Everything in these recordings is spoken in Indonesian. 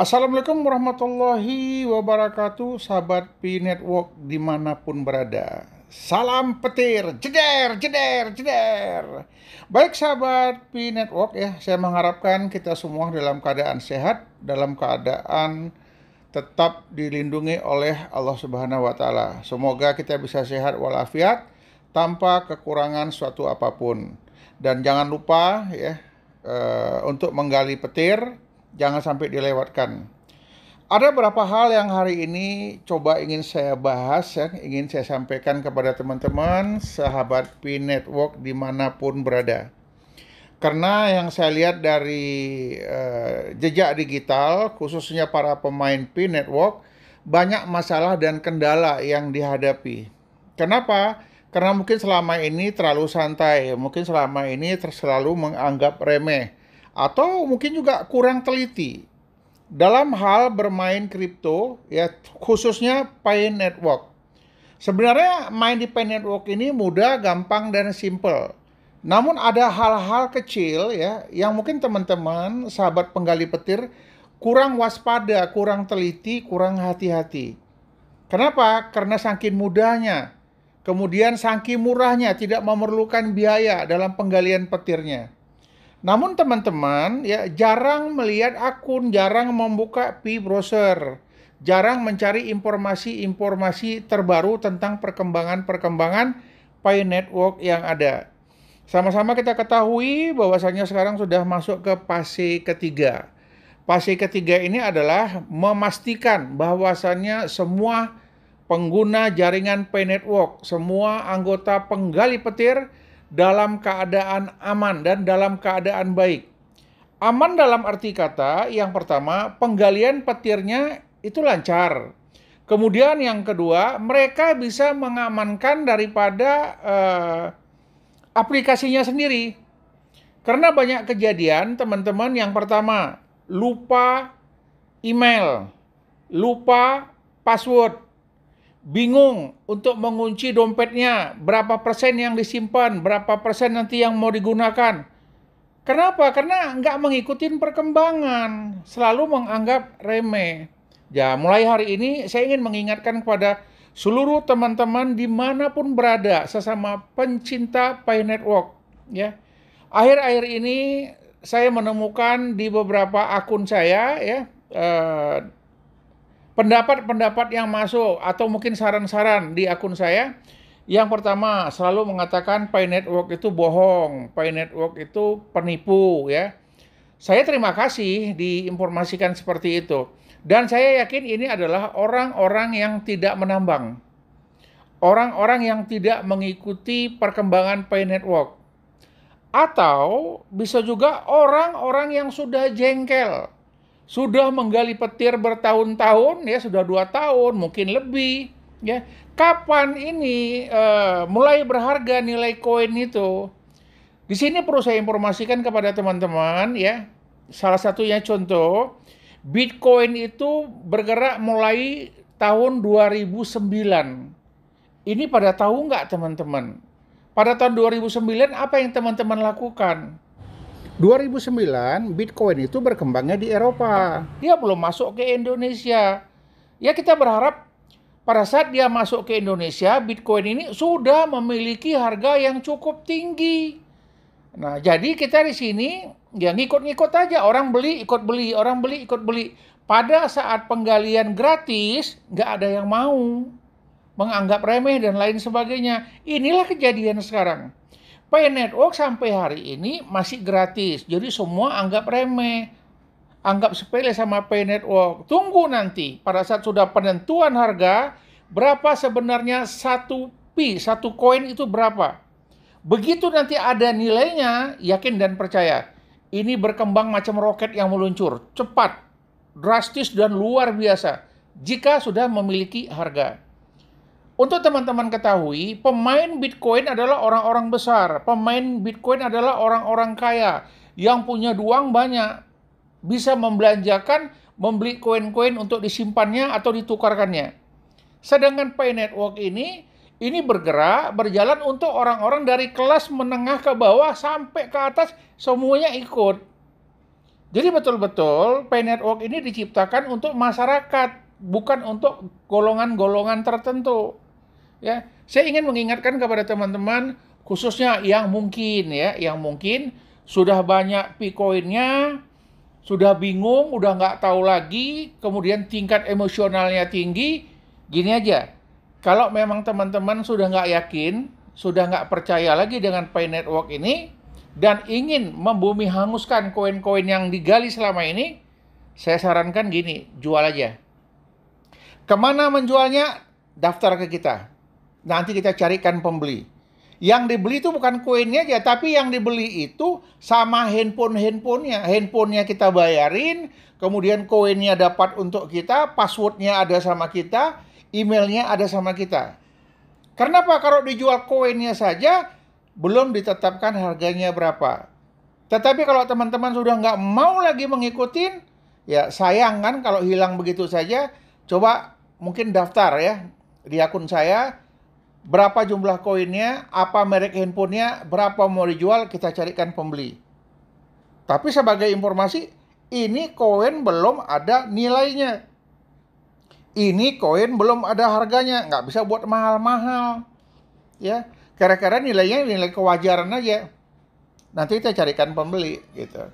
Assalamualaikum warahmatullahi wabarakatuh Sahabat P Network dimanapun berada Salam petir, jeder, jeder, jeder Baik sahabat P Network ya Saya mengharapkan kita semua dalam keadaan sehat Dalam keadaan tetap dilindungi oleh Allah Subhanahu wa Ta'ala Semoga kita bisa sehat walafiat Tanpa kekurangan suatu apapun Dan jangan lupa ya Uh, untuk menggali petir jangan sampai dilewatkan. Ada beberapa hal yang hari ini coba ingin saya bahas, ya, ingin saya sampaikan kepada teman-teman, sahabat Pi Network dimanapun berada. Karena yang saya lihat dari uh, jejak digital, khususnya para pemain Pi Network, banyak masalah dan kendala yang dihadapi. Kenapa? Karena mungkin selama ini terlalu santai, mungkin selama ini terlalu menganggap remeh atau mungkin juga kurang teliti dalam hal bermain kripto ya khususnya Pay Network. Sebenarnya main di Pay Network ini mudah, gampang dan simple. Namun ada hal-hal kecil ya yang mungkin teman-teman sahabat penggali petir kurang waspada, kurang teliti, kurang hati-hati. Kenapa? Karena saking mudahnya. Kemudian saking murahnya tidak memerlukan biaya dalam penggalian petirnya. Namun teman-teman ya jarang melihat akun, jarang membuka p-browser, jarang mencari informasi-informasi terbaru tentang perkembangan-perkembangan Pi Network yang ada. Sama-sama kita ketahui bahwasanya sekarang sudah masuk ke fase ketiga. Fase ketiga ini adalah memastikan bahwasannya semua pengguna jaringan Pi Network, semua anggota penggali petir dalam keadaan aman dan dalam keadaan baik. Aman dalam arti kata yang pertama, penggalian petirnya itu lancar. Kemudian yang kedua, mereka bisa mengamankan daripada uh, aplikasinya sendiri. Karena banyak kejadian teman-teman yang pertama, lupa email, lupa password, bingung untuk mengunci dompetnya, berapa persen yang disimpan, berapa persen nanti yang mau digunakan. Kenapa? Karena nggak mengikuti perkembangan, selalu menganggap remeh. Ya, mulai hari ini saya ingin mengingatkan kepada seluruh teman-teman dimanapun berada, sesama pencinta pay Network. Ya, akhir-akhir ini saya menemukan di beberapa akun saya ya. Eh, pendapat-pendapat yang masuk atau mungkin saran-saran di akun saya. Yang pertama, selalu mengatakan pay network itu bohong, pay network itu penipu ya. Saya terima kasih diinformasikan seperti itu. Dan saya yakin ini adalah orang-orang yang tidak menambang. Orang-orang yang tidak mengikuti perkembangan pay network. Atau bisa juga orang-orang yang sudah jengkel sudah menggali petir bertahun-tahun ya sudah dua tahun mungkin lebih ya kapan ini uh, mulai berharga nilai koin itu di sini perlu saya informasikan kepada teman-teman ya salah satunya contoh Bitcoin itu bergerak mulai tahun 2009 ini pada tahu nggak teman-teman pada tahun 2009 apa yang teman-teman lakukan 2009 Bitcoin itu berkembangnya di Eropa. Dia belum masuk ke Indonesia. Ya kita berharap pada saat dia masuk ke Indonesia, Bitcoin ini sudah memiliki harga yang cukup tinggi. Nah, jadi kita di sini ya ngikut-ngikut aja orang beli ikut beli, orang beli ikut beli. Pada saat penggalian gratis, nggak ada yang mau menganggap remeh dan lain sebagainya. Inilah kejadian sekarang. Pay Network sampai hari ini masih gratis. Jadi semua anggap remeh. Anggap sepele sama Pay Network. Tunggu nanti pada saat sudah penentuan harga, berapa sebenarnya satu pi, satu koin itu berapa. Begitu nanti ada nilainya, yakin dan percaya. Ini berkembang macam roket yang meluncur, cepat, drastis dan luar biasa jika sudah memiliki harga. Untuk teman-teman ketahui, pemain Bitcoin adalah orang-orang besar. Pemain Bitcoin adalah orang-orang kaya yang punya duang banyak. Bisa membelanjakan, membeli koin-koin untuk disimpannya atau ditukarkannya. Sedangkan Pay Network ini, ini bergerak, berjalan untuk orang-orang dari kelas menengah ke bawah sampai ke atas, semuanya ikut. Jadi betul-betul Pay Network ini diciptakan untuk masyarakat, bukan untuk golongan-golongan tertentu. Ya, saya ingin mengingatkan kepada teman-teman khususnya yang mungkin ya, yang mungkin sudah banyak pikoinnya, sudah bingung, udah nggak tahu lagi, kemudian tingkat emosionalnya tinggi, gini aja. Kalau memang teman-teman sudah nggak yakin, sudah nggak percaya lagi dengan Pay Network ini, dan ingin membumi hanguskan koin-koin yang digali selama ini, saya sarankan gini, jual aja. Kemana menjualnya? Daftar ke kita. Nanti kita carikan pembeli. Yang dibeli itu bukan koinnya aja, tapi yang dibeli itu sama handphone-handphonenya. Handphonenya kita bayarin, kemudian koinnya dapat untuk kita, passwordnya ada sama kita, emailnya ada sama kita. karena apa kalau dijual koinnya saja, belum ditetapkan harganya berapa. Tetapi kalau teman-teman sudah nggak mau lagi mengikuti, ya sayang kan kalau hilang begitu saja, coba mungkin daftar ya di akun saya berapa jumlah koinnya, apa merek handphonenya, berapa mau dijual, kita carikan pembeli. Tapi sebagai informasi, ini koin belum ada nilainya. Ini koin belum ada harganya, nggak bisa buat mahal-mahal. Ya, kira-kira nilainya nilai kewajaran aja. Nanti kita carikan pembeli gitu.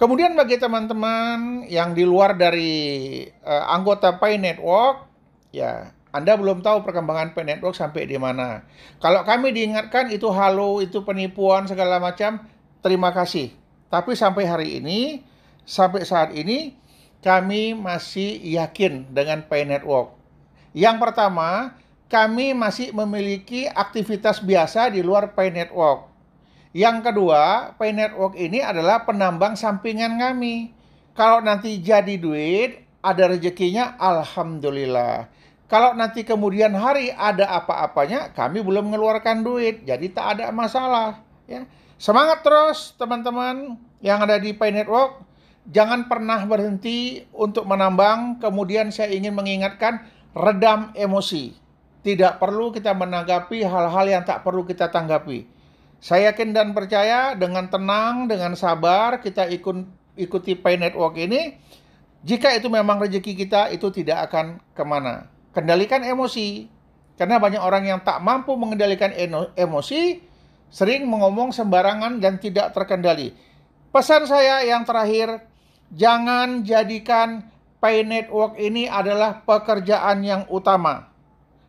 Kemudian bagi teman-teman yang di luar dari uh, anggota Pay Network, ya anda belum tahu perkembangan pen network sampai di mana. Kalau kami diingatkan itu halo, itu penipuan segala macam, terima kasih. Tapi sampai hari ini, sampai saat ini kami masih yakin dengan pay network. Yang pertama, kami masih memiliki aktivitas biasa di luar pay network. Yang kedua, pay network ini adalah penambang sampingan kami. Kalau nanti jadi duit, ada rezekinya, alhamdulillah. Kalau nanti kemudian hari ada apa-apanya, kami belum mengeluarkan duit, jadi tak ada masalah. Ya. Semangat terus teman-teman yang ada di Pay Network. Jangan pernah berhenti untuk menambang. Kemudian saya ingin mengingatkan, redam emosi. Tidak perlu kita menanggapi hal-hal yang tak perlu kita tanggapi. Saya yakin dan percaya dengan tenang, dengan sabar, kita ikut, ikuti Pay Network ini. Jika itu memang rezeki kita, itu tidak akan kemana kendalikan emosi. Karena banyak orang yang tak mampu mengendalikan emosi, sering mengomong sembarangan dan tidak terkendali. Pesan saya yang terakhir, jangan jadikan pay network ini adalah pekerjaan yang utama.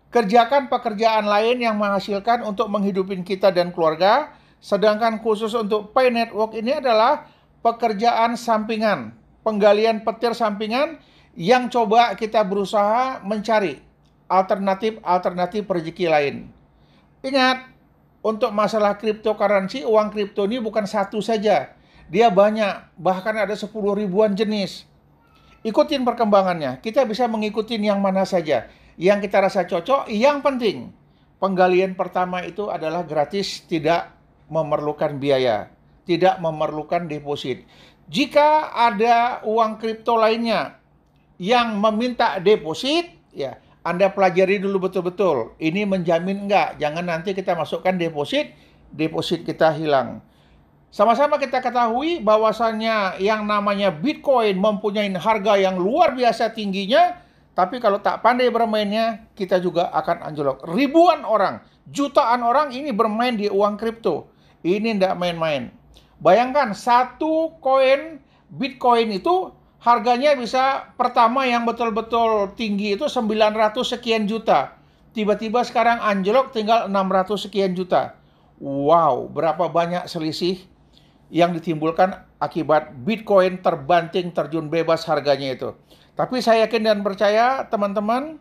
Kerjakan pekerjaan lain yang menghasilkan untuk menghidupi kita dan keluarga, sedangkan khusus untuk pay network ini adalah pekerjaan sampingan, penggalian petir sampingan yang coba kita berusaha mencari alternatif-alternatif rezeki lain. Ingat, untuk masalah cryptocurrency, uang kripto ini bukan satu saja. Dia banyak, bahkan ada 10 ribuan jenis. Ikutin perkembangannya, kita bisa mengikuti yang mana saja. Yang kita rasa cocok, yang penting. Penggalian pertama itu adalah gratis, tidak memerlukan biaya, tidak memerlukan deposit. Jika ada uang kripto lainnya yang meminta deposit, ya Anda pelajari dulu betul-betul. Ini menjamin enggak? Jangan nanti kita masukkan deposit, deposit kita hilang. Sama-sama kita ketahui bahwasannya yang namanya Bitcoin mempunyai harga yang luar biasa tingginya, tapi kalau tak pandai bermainnya, kita juga akan anjlok. Ribuan orang, jutaan orang ini bermain di uang kripto. Ini tidak main-main. Bayangkan satu koin Bitcoin itu harganya bisa pertama yang betul-betul tinggi itu 900 sekian juta. Tiba-tiba sekarang anjlok tinggal 600 sekian juta. Wow, berapa banyak selisih yang ditimbulkan akibat Bitcoin terbanting terjun bebas harganya itu. Tapi saya yakin dan percaya teman-teman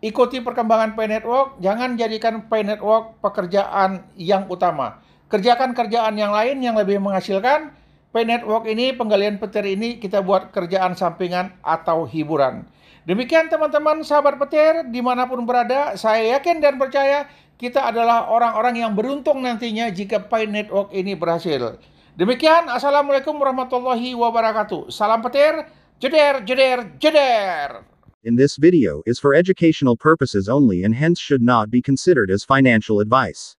ikuti perkembangan Pay Network, jangan jadikan Pay Network pekerjaan yang utama. Kerjakan kerjaan yang lain yang lebih menghasilkan, Pay Network ini, penggalian petir ini kita buat kerjaan sampingan atau hiburan. Demikian teman-teman sahabat petir dimanapun berada, saya yakin dan percaya kita adalah orang-orang yang beruntung nantinya jika Pay Network ini berhasil. Demikian, Assalamualaikum warahmatullahi wabarakatuh. Salam petir, jeder, jeder, jeder. In this video is for educational purposes only and hence should not be considered as financial advice.